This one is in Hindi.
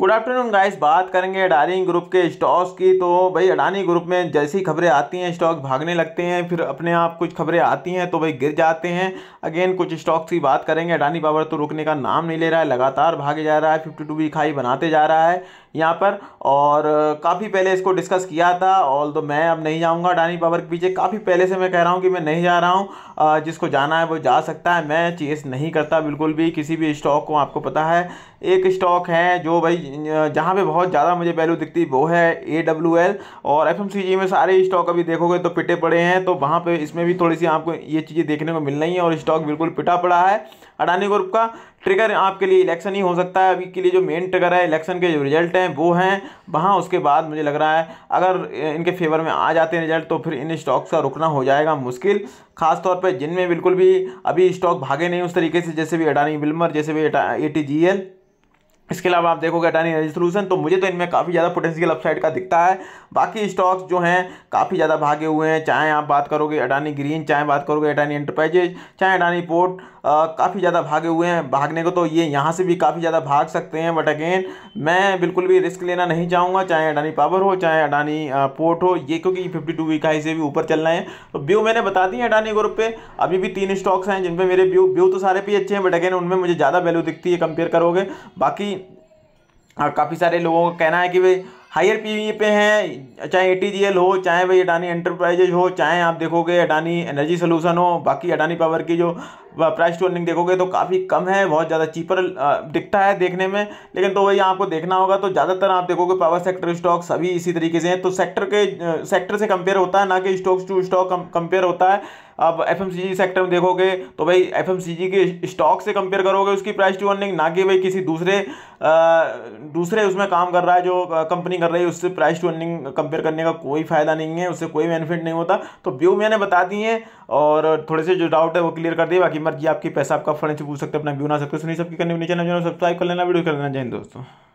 गुड आफ्टरनून गाइस बात करेंगे अडानी ग्रुप के स्टॉक्स की तो भाई अडानी ग्रुप में जैसी खबरें आती हैं स्टॉक भागने लगते हैं फिर अपने आप कुछ खबरें आती हैं तो भाई गिर जाते हैं अगेन कुछ स्टॉक्स की बात करेंगे अडानी पावर तो रुकने का नाम नहीं ले रहा है लगातार भागे जा रहा है फिफ्टी टू खाई बनाते जा रहा है यहाँ पर और काफ़ी पहले इसको डिस्कस किया था ऑल तो मैं अब नहीं जाऊँगा अडानी पावर के पीछे काफ़ी पहले से मैं कह रहा हूँ कि मैं नहीं जा रहा हूँ जिसको जाना है वो जा सकता है मैं चेस नहीं करता बिल्कुल भी किसी भी स्टॉक को आपको पता है एक स्टॉक है जो भाई जहाँ पे बहुत ज़्यादा मुझे वैल्यू दिखती वो है ए डब्ल्यू एल और एफ एम सी जी में सारे स्टॉक अभी देखोगे तो पिटे पड़े हैं तो वहाँ पे इसमें भी थोड़ी सी आपको ये चीज़ें देखने को मिल रही हैं और स्टॉक बिल्कुल पिटा पड़ा है अडानी ग्रुप का ट्रिगर आपके लिए इलेक्शन ही हो सकता है अभी के लिए जो मेन ट्रिगर है इलेक्शन के जो रिजल्ट हैं वो हैं वहाँ उसके बाद मुझे लग रहा है अगर इनके फेवर में आ जाते हैं रिजल्ट तो फिर इन स्टॉक्स का रुकना हो जाएगा मुश्किल खासतौर पर जिनमें बिल्कुल भी अभी स्टॉक भागे नहीं उस तरीके से जैसे भी अडानी बिल्मर जैसे भी ए टी जी एल इसके अलावा आप देखोगे अटानी एनर्जी सोल्यूशन तो मुझे तो इनमें काफ़ी ज़्यादा पोटेंशियल अपसाइड का दिखता है बाकी स्टॉक्स जो हैं काफ़ी ज़्यादा भागे हुए हैं चाहे आप बात करोगे अटानी ग्रीन चाहे बात करोगे अटानी एंटरप्राइजेज चाहे अटानी पोर्ट काफ़ी ज़्यादा भागे हुए हैं भागने को तो ये यहाँ से भी काफ़ी ज़्यादा भाग सकते हैं बट अगेन मैं बिल्कुल भी रिस्क लेना नहीं चाहूँगा चाहे अडानी पावर हो चाहे अडानी पोर्ट हो ये क्योंकि फिफ्टी टू वीक हाई से भी ऊपर चलना है तो व्यू मैंने बता दी अडानी ग्रुप पर अभी भी तीन स्टॉक्स हैं जिन पर मेरे व्यू व्यू तो सारे पे अच्छे हैं बट अगेन उनमें मुझे ज़्यादा वैल्यू दिखती है कंपेयर करोगे बाकी काफ़ी सारे लोगों का कहना है कि भाई हायर पी पे हैं चाहे ए हो चाहे भाई अडानी एंटरप्राइजेज हो चाहे आप देखोगे अडानी एनर्जी सोल्यूशन हो बाकी अडानी पावर की जो प्राइस टू अर्निंग देखोगे तो काफ़ी कम है बहुत ज़्यादा चीपर दिखता है देखने में लेकिन तो वही आपको देखना होगा तो ज़्यादातर आप देखोगे पावर सेक्टर स्टॉक सभी इसी तरीके से हैं तो सेक्टर के सेक्टर से कंपेयर होता है ना कि स्टॉक्स टू स्टॉक कंपेयर होता है अब एफ सेक्टर में देखोगे तो भाई एफ के स्टॉक से कंपेयर करोगे उसकी प्राइस टू अर्निंग ना कि भाई किसी दूसरे दूसरे उसमें काम कर रहा है जो कंपनी कर रही है उससे प्राइस टू अर्निंग कंपेयर करने का कोई फ़ायदा नहीं है उससे कोई बेनिफिट नहीं होता तो व्यू मैंने बता दिए और थोड़े से जो डाउट है वो क्लियर कर दिए बाकी मर्जी आपकी पैसा आपका फर्न से पूछ सकते अपना व्यू ना सकते सुनी सबकी करने चैनल सब्सक्राइब कर लेना वीडियो कर लेना चाहिए दोस्तों